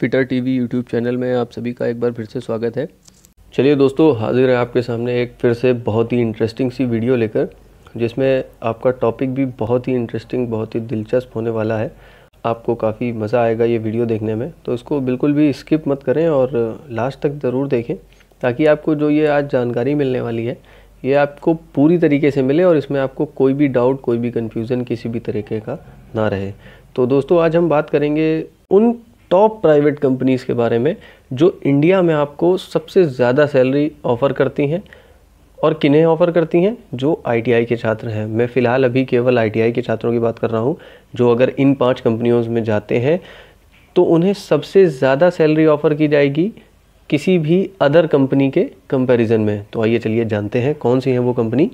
fitter TV YouTube channel में आप सभी का एक बार फिर से स्वागत है चलिए दोस्तों हाजिर है आपके सामने एक फिर से बहुत ही इंटरेस्टिंग सी वीडियो लेकर जिसमें आपका टॉपिक भी बहुत ही इंटरेस्टिंग बहुत ही दिलचस्प होने वाला है आपको काफ़ी मज़ा आएगा ये वीडियो देखने में तो इसको बिल्कुल भी स्किप मत करें और लास्ट तक ज़रूर देखें ताकि आपको जो ये आज जानकारी मिलने वाली है ये आपको पूरी तरीके से मिले और इसमें आपको कोई भी डाउट कोई भी कन्फ्यूज़न किसी भी तरीके का ना रहे तो दोस्तों आज हम बात करेंगे उन टॉप प्राइवेट कंपनीज़ के बारे में जो इंडिया में आपको सबसे ज़्यादा सैलरी ऑफ़र करती हैं और किन्हें ऑफ़र करती हैं जो आईटीआई के छात्र हैं मैं फ़िलहाल अभी केवल आईटीआई के छात्रों की बात कर रहा हूँ जो अगर इन पाँच कंपनियों में जाते हैं तो उन्हें सबसे ज़्यादा सैलरी ऑफ़र की जाएगी किसी भी अदर कंपनी के कंपैरिजन में तो आइए चलिए जानते हैं कौन सी है वो कंपनी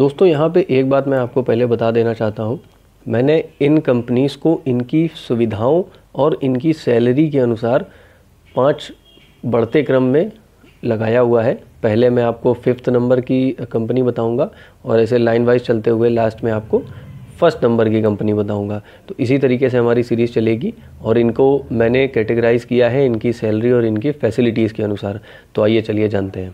दोस्तों यहाँ पे एक बात मैं आपको पहले बता देना चाहता हूँ मैंने इन कंपनीज़ को इनकी सुविधाओं और इनकी सैलरी के अनुसार पाँच बढ़ते क्रम में लगाया हुआ है पहले मैं आपको फिफ्थ नंबर की कंपनी बताऊंगा और ऐसे लाइन वाइज चलते हुए लास्ट में आपको फर्स्ट नंबर की कंपनी बताऊंगा तो इसी तरीके से हमारी सीरीज़ चलेगी और इनको मैंने कैटेगराइज किया है इनकी सैलरी और इनकी फैसिलिटीज़ के अनुसार तो आइए चलिए जानते हैं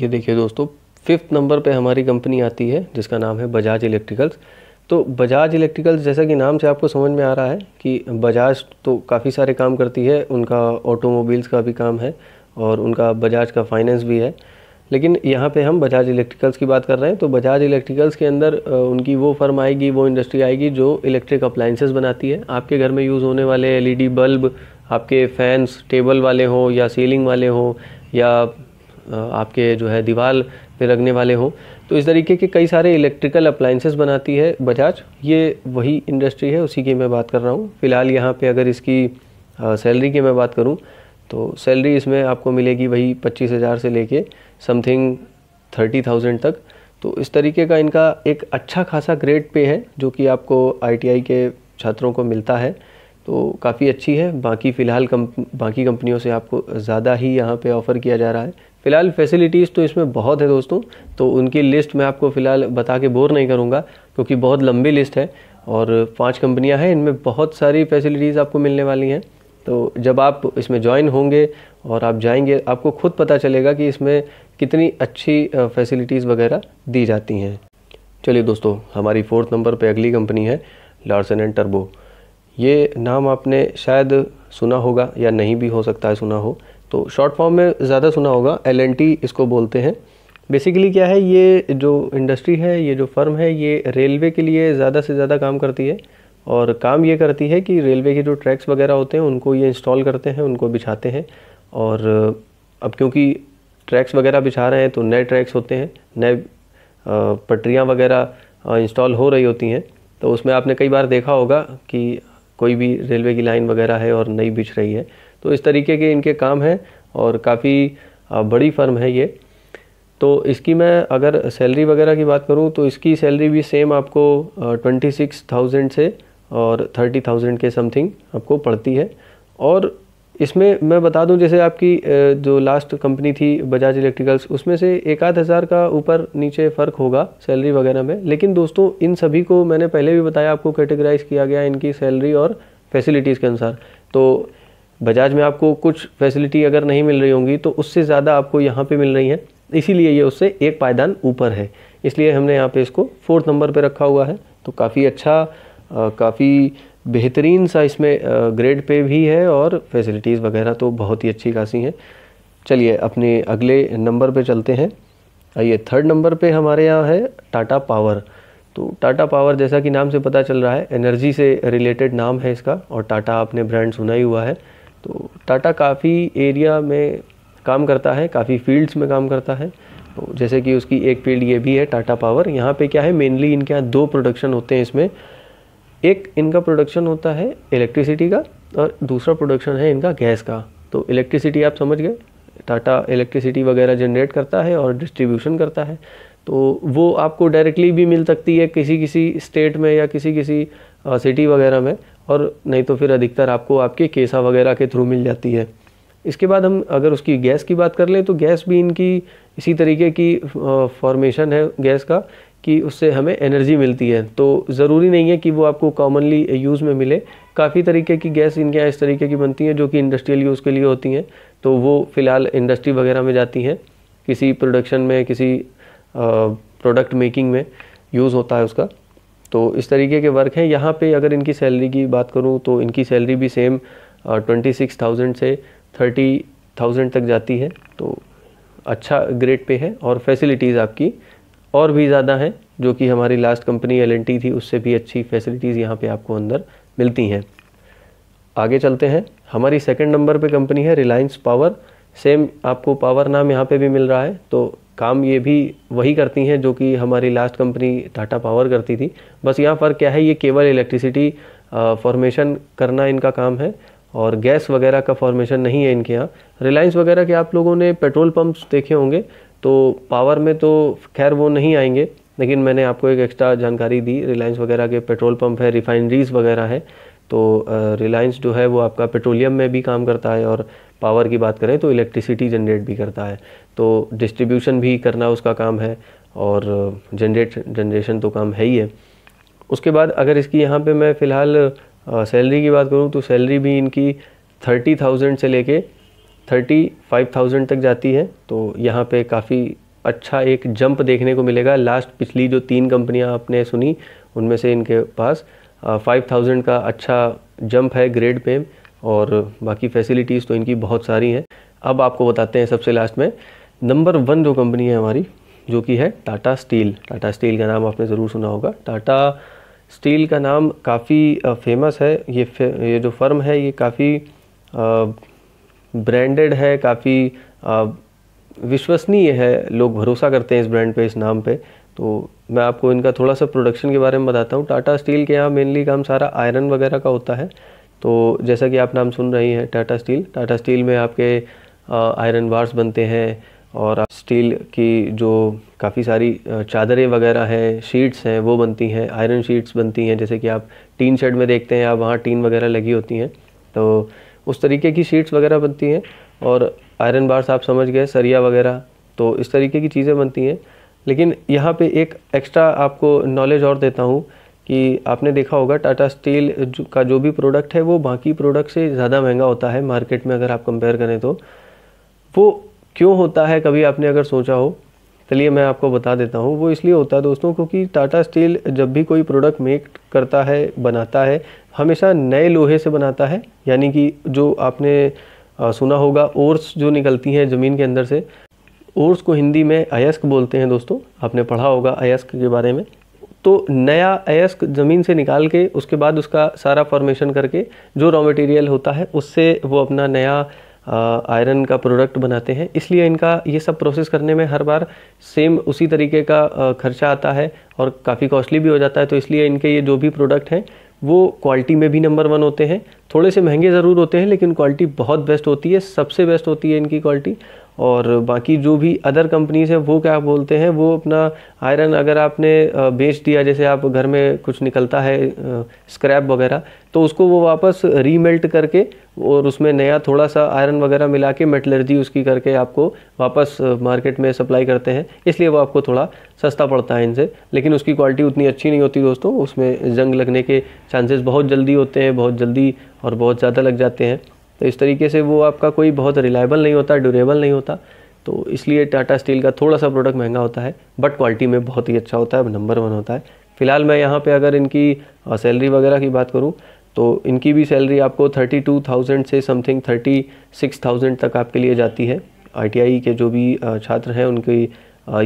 ये देखिए दोस्तों फिफ्थ नंबर पे हमारी कंपनी आती है जिसका नाम है बजाज इलेक्ट्रिकल्स तो बजाज इलेक्ट्रिकल जैसा कि नाम से आपको समझ में आ रहा है कि बजाज तो काफ़ी सारे काम करती है उनका ऑटोमोबाइल्स का भी काम है और उनका बजाज का फाइनेंस भी है लेकिन यहाँ पे हम बजाज इलेक्ट्रिकल्स की बात कर रहे हैं तो बजाज इलेक्ट्रिकल्स के अंदर उनकी वो फर्म आएगी वो इंडस्ट्री आएगी जो इलेक्ट्रिक अप्लाइंसेस बनाती है आपके घर में यूज़ होने वाले एल बल्ब आपके फैंस टेबल वाले हों या सीलिंग वाले हों या आपके जो है दीवार पे लगने वाले हों तो इस तरीके के कई सारे इलेक्ट्रिकल अप्लाइंसेस बनाती है बजाज ये वही इंडस्ट्री है उसी की मैं बात कर रहा हूँ फ़िलहाल यहाँ पे अगर इसकी सैलरी की मैं बात करूँ तो सैलरी इसमें आपको मिलेगी वही पच्चीस हज़ार से लेके समथिंग थर्टी थाउजेंड तक तो इस तरीके का इनका एक अच्छा खासा ग्रेड पे है जो कि आपको आईटीआई के छात्रों को मिलता है तो काफ़ी अच्छी है बाकी फ़िलहाल कम बाकी कंपनियों से आपको ज़्यादा ही यहाँ पे ऑफ़र किया जा रहा है फ़िलहाल फैसिलिटीज़ तो इसमें बहुत है दोस्तों तो उनकी लिस्ट मैं आपको फ़िलहाल बता के बोर नहीं करूँगा क्योंकि बहुत लंबी लिस्ट है और पांच कंपनियां हैं इनमें बहुत सारी फैसिलिटीज़ आपको मिलने वाली हैं तो जब आप इसमें ज्वाइन होंगे और आप जाएंगे आपको खुद पता चलेगा कि इसमें कितनी अच्छी फैसिलिटीज़ वगैरह दी जाती हैं चलिए दोस्तों हमारी फोर्थ नंबर पे अगली कंपनी है लार्सन एंड टर्बो ये नाम आपने शायद सुना होगा या नहीं भी हो सकता है सुना हो तो शॉर्ट फॉर्म में ज़्यादा सुना होगा एल इसको बोलते हैं बेसिकली क्या है ये जो इंडस्ट्री है ये जो फर्म है ये रेलवे के लिए ज़्यादा से ज़्यादा काम करती है और काम ये करती है कि रेलवे के जो ट्रैक्स वगैरह होते हैं उनको ये इंस्टॉल करते हैं उनको बिछाते हैं और अब क्योंकि ट्रैक्स वगैरह बिछा रहे हैं तो नए ट्रैक्स होते हैं नए पटरियाँ वगैरह इंस्टॉल हो रही होती हैं तो उसमें आपने कई बार देखा होगा कि कोई भी रेलवे की लाइन वगैरह है और नई बिछ रही है तो इस तरीके के इनके काम हैं और काफ़ी बड़ी फर्म है ये तो इसकी मैं अगर सैलरी वगैरह की बात करूँ तो इसकी सैलरी भी सेम आपको ट्वेंटी सिक्स थाउजेंड से और थर्टी थाउजेंड के समथिंग आपको पड़ती है और इसमें मैं बता दूं जैसे आपकी जो लास्ट कंपनी थी बजाज इलेक्ट्रिकल्स उसमें से एक आध हज़ार का ऊपर नीचे फ़र्क होगा सैलरी वगैरह में लेकिन दोस्तों इन सभी को मैंने पहले भी बताया आपको कैटेगराइज किया गया इनकी सैलरी और फैसिलिटीज़ के अनुसार तो बजाज में आपको कुछ फैसिलिटी अगर नहीं मिल रही होंगी तो उससे ज़्यादा आपको यहाँ पे मिल रही हैं इसीलिए ये उससे एक पायदान ऊपर है इसलिए हमने यहाँ पे इसको फोर्थ नंबर पे रखा हुआ है तो काफ़ी अच्छा काफ़ी बेहतरीन सा इसमें ग्रेड पे भी है और फैसिलिटीज़ वगैरह तो बहुत ही अच्छी खासी हैं चलिए अपने अगले नंबर पर चलते हैं आइए थर्ड नंबर पर हमारे यहाँ है टाटा पावर तो टाटा पावर जैसा कि नाम से पता चल रहा है एनर्जी से रिलेटेड नाम है इसका और टाटा आपने ब्रांड सुना ही हुआ है तो टाटा काफ़ी एरिया में काम करता है काफ़ी फील्ड्स में काम करता है तो जैसे कि उसकी एक फील्ड ये भी है टाटा पावर यहाँ पे क्या है मेनली इनके यहाँ दो प्रोडक्शन होते हैं इसमें एक इनका प्रोडक्शन होता है इलेक्ट्रिसिटी का और दूसरा प्रोडक्शन है इनका गैस का तो इलेक्ट्रिसिटी आप समझ गए टाटा इलेक्ट्रिसिटी वगैरह जनरेट करता है और डिस्ट्रीब्यूशन करता है तो वो आपको डायरेक्टली भी मिल सकती है किसी किसी स्टेट में या किसी किसी सिटी वगैरह में और नहीं तो फिर अधिकतर आपको आपके केसा वगैरह के थ्रू मिल जाती है इसके बाद हम अगर उसकी गैस की बात कर लें तो गैस भी इनकी इसी तरीके की फॉर्मेशन है गैस का कि उससे हमें एनर्जी मिलती है तो ज़रूरी नहीं है कि वो आपको कॉमनली यूज़ में मिले काफ़ी तरीके की गैस इनके यहाँ इस तरीके की बनती हैं जो कि इंडस्ट्रियल यूज़ के लिए होती हैं तो वो फ़िलहाल इंडस्ट्री वगैरह में जाती हैं किसी प्रोडक्शन में किसी प्रोडक्ट मेकिंग में यूज़ होता है उसका तो इस तरीके के वर्क हैं यहाँ पे अगर इनकी सैलरी की बात करूँ तो इनकी सैलरी भी सेम ट्वेंटी सिक्स थाउजेंड से थर्टी थाउजेंड तक जाती है तो अच्छा ग्रेड पे है और फैसिलिटीज़ आपकी और भी ज़्यादा हैं जो कि हमारी लास्ट कंपनी एल थी उससे भी अच्छी फैसिलिटीज़ यहाँ पे आपको अंदर मिलती हैं आगे चलते हैं हमारी सेकंड नंबर पे कंपनी है रिलायंस पावर सेम आपको पावर नाम यहाँ पे भी मिल रहा है तो काम ये भी वही करती हैं जो कि हमारी लास्ट कंपनी टाटा पावर करती थी बस यहाँ पर क्या है ये केवल इलेक्ट्रिसिटी फॉर्मेशन करना इनका काम है और गैस वगैरह का फॉर्मेशन नहीं है इनके यहाँ रिलायंस वगैरह के आप लोगों ने पेट्रोल पंप्स देखे होंगे तो पावर में तो खैर वो नहीं आएंगे लेकिन मैंने आपको एक एक्स्ट्रा जानकारी दी रिलायंस वगैरह के पेट्रोल पंप है रिफाइनरीज़ वगैरह है तो रिलायंस जो है वो आपका पेट्रोलियम में भी काम करता है और पावर की बात करें तो इलेक्ट्रिसिटी जनरेट भी करता है तो डिस्ट्रीब्यूशन भी करना उसका काम है और जनरेट जनरेशन तो काम है ही है उसके बाद अगर इसकी यहाँ पे मैं फ़िलहाल सैलरी की बात करूँ तो सैलरी भी इनकी थर्टी थाउजेंड से लेके थर्टी फाइव थाउजेंड तक जाती है तो यहाँ पे काफ़ी अच्छा एक जंप देखने को मिलेगा लास्ट पिछली जो तीन कंपनियाँ आपने सुनी उनमें से इनके पास फाइव थाउजेंड का अच्छा जंप है ग्रेड पे और बाकी फैसिलिटीज़ तो इनकी बहुत सारी हैं अब आपको बताते हैं सबसे लास्ट में नंबर वन जो कंपनी है हमारी जो कि है टाटा स्टील टाटा स्टील का नाम आपने ज़रूर सुना होगा टाटा स्टील का नाम काफ़ी फेमस है ये फे, ये जो फर्म है ये काफ़ी ब्रांडेड है काफ़ी विश्वसनीय है लोग भरोसा करते हैं इस ब्रांड पे इस नाम पे तो मैं आपको इनका थोड़ा सा प्रोडक्शन के बारे में बताता हूँ टाटा स्टील के यहाँ मेनली काम सारा आयरन वगैरह का होता है तो जैसा कि आप नाम सुन रही हैं टाटा स्टील टाटा स्टील में आपके आयरन बार्स बनते हैं और स्टील की जो काफ़ी सारी चादरें वगैरह हैं शीट्स हैं वो बनती हैं आयरन शीट्स बनती हैं जैसे कि आप टीन शेड में देखते हैं आप वहाँ टीन वगैरह लगी होती हैं तो उस तरीके की शीट्स वगैरह बनती हैं और आयरन बार्स आप समझ गए सरिया वगैरह तो इस तरीके की चीज़ें बनती हैं लेकिन यहाँ पे एक एक्स्ट्रा आपको नॉलेज और देता हूँ कि आपने देखा होगा टाटा स्टील का जो भी प्रोडक्ट है वो बाकी प्रोडक्ट से ज़्यादा महंगा होता है मार्केट में अगर आप कंपेयर करें तो वो क्यों होता है कभी आपने अगर सोचा हो चलिए मैं आपको बता देता हूँ वो इसलिए होता है दोस्तों क्योंकि टाटा स्टील जब भी कोई प्रोडक्ट मेक करता है बनाता है हमेशा नए लोहे से बनाता है यानी कि जो आपने सुना होगा ओर्स जो निकलती हैं ज़मीन के अंदर से ओर्स को हिंदी में अयस्क बोलते हैं दोस्तों आपने पढ़ा होगा अयस्क के बारे में तो नया अयस्क ज़मीन से निकाल के उसके बाद उसका सारा फॉर्मेशन करके जो रॉ मटेरियल होता है उससे वो अपना नया आयरन का प्रोडक्ट बनाते हैं इसलिए इनका ये सब प्रोसेस करने में हर बार सेम उसी तरीके का खर्चा आता है और काफ़ी कॉस्टली भी हो जाता है तो इसलिए इनके ये जो भी प्रोडक्ट हैं वो क्वालिटी में भी नंबर वन होते हैं थोड़े से महंगे ज़रूर होते हैं लेकिन क्वालिटी बहुत बेस्ट होती है सबसे बेस्ट होती है इनकी क्वालिटी और बाकी जो भी अदर कंपनीज़ हैं वो क्या बोलते हैं वो अपना आयरन अगर आपने बेच दिया जैसे आप घर में कुछ निकलता है स्क्रैप वगैरह तो उसको वो वापस रीमेल्ट करके और उसमें नया थोड़ा सा आयरन वगैरह मिला के मेटलर्जी उसकी करके आपको वापस मार्केट में सप्लाई करते हैं इसलिए वो आपको थोड़ा सस्ता पड़ता है इनसे लेकिन उसकी क्वालिटी उतनी अच्छी नहीं होती दोस्तों उसमें जंग लगने के चांसेस बहुत जल्दी होते हैं बहुत जल्दी और बहुत ज़्यादा लग जाते हैं तो इस तरीके से वो आपका कोई बहुत रिलायबल नहीं होता ड्यूरेबल नहीं होता तो इसलिए टाटा स्टील का थोड़ा सा प्रोडक्ट महंगा होता है बट क्वालिटी में बहुत ही अच्छा होता है नंबर वन होता है फ़िलहाल मैं यहाँ पे अगर इनकी सैलरी वगैरह की बात करूँ तो इनकी भी सैलरी आपको थर्टी टू थाउजेंड से समथिंग थर्टी सिक्स थाउजेंड तक आपके लिए जाती है आई के जो भी छात्र हैं उनकी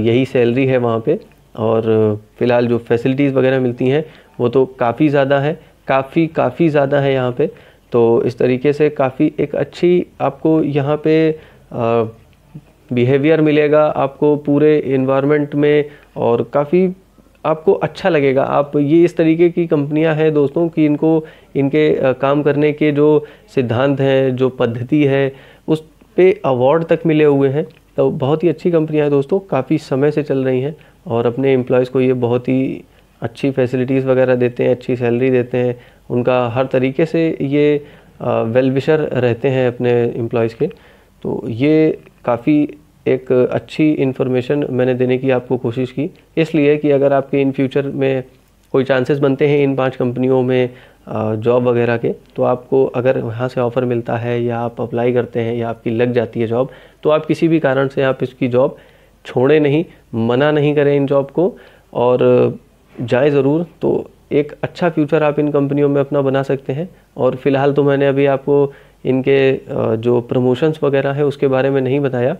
यही सैलरी है वहाँ पर और फ़िलहाल जो फैसिलिटीज़ वगैरह मिलती हैं वो तो काफ़ी ज़्यादा है काफ़ी काफ़ी ज़्यादा है यहाँ पे तो इस तरीके से काफ़ी एक अच्छी आपको यहाँ पे बिहेवियर मिलेगा आपको पूरे इन्वामेंट में और काफ़ी आपको अच्छा लगेगा आप ये इस तरीके की कंपनियां हैं दोस्तों कि इनको इनके काम करने के जो सिद्धांत हैं जो पद्धति है उस पे अवार्ड तक मिले हुए हैं तो बहुत ही अच्छी कंपनियां हैं दोस्तों काफ़ी समय से चल रही हैं और अपने एम्प्लॉयज़ को ये बहुत ही अच्छी फैसिलिटीज़ वगैरह देते हैं अच्छी सैलरी देते हैं उनका हर तरीके से ये वेलविशर रहते हैं अपने एम्प्लॉयज़ के तो ये काफ़ी एक अच्छी इन्फॉर्मेशन मैंने देने की आपको कोशिश की इसलिए कि अगर आपके इन फ्यूचर में कोई चांसेस बनते हैं इन पांच कंपनियों में जॉब वगैरह के तो आपको अगर वहाँ से ऑफ़र मिलता है या आप अप्लाई करते हैं या आपकी लग जाती है जॉब तो आप किसी भी कारण से आप इसकी जॉब छोड़ें नहीं मना नहीं करें इन जॉब को और जाए ज़रूर तो एक अच्छा फ्यूचर आप इन कंपनियों में अपना बना सकते हैं और फिलहाल तो मैंने अभी आपको इनके जो प्रमोशंस वगैरह है उसके बारे में नहीं बताया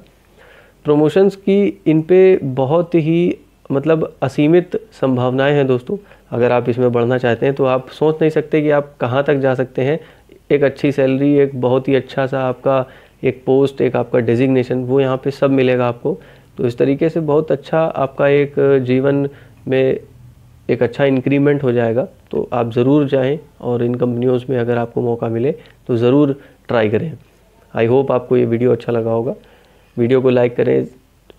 प्रमोशंस की इन पे बहुत ही मतलब असीमित संभावनाएं हैं दोस्तों अगर आप इसमें बढ़ना चाहते हैं तो आप सोच नहीं सकते कि आप कहाँ तक जा सकते हैं एक अच्छी सैलरी एक बहुत ही अच्छा सा आपका एक पोस्ट एक आपका डेजिग्नेशन वो यहाँ पे सब मिलेगा आपको तो इस तरीके से बहुत अच्छा आपका एक जीवन में एक अच्छा इंक्रीमेंट हो जाएगा तो आप ज़रूर जाएं और इन कंपनियों में अगर आपको मौका मिले तो ज़रूर ट्राई करें आई होप आपको ये वीडियो अच्छा लगा होगा वीडियो को लाइक करें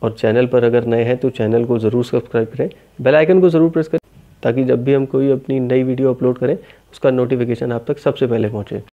और चैनल पर अगर नए हैं तो चैनल को ज़रूर सब्सक्राइब करें बेल आइकन को ज़रूर प्रेस करें ताकि जब भी हम कोई अपनी नई वीडियो अपलोड करें उसका नोटिफिकेशन आप तक सबसे पहले पहुँचे